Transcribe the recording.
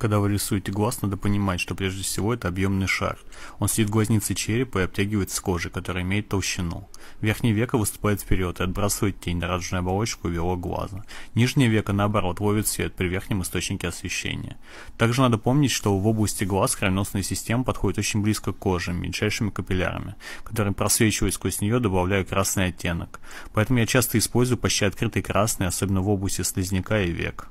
Когда вы рисуете глаз, надо понимать, что прежде всего это объемный шар. Он сидит в глазнице черепа и обтягивает с кожи, которая имеет толщину. Верхнее веко выступает вперед и отбрасывает тень на радужную оболочку и белого глаза. Нижнее веко, наоборот, ловит свет при верхнем источнике освещения. Также надо помнить, что в области глаз кровеносная система подходит очень близко к коже, мельчайшими капиллярами, которые просвечивают сквозь нее, добавляя красный оттенок. Поэтому я часто использую почти открытый красный, особенно в области слизняка и век.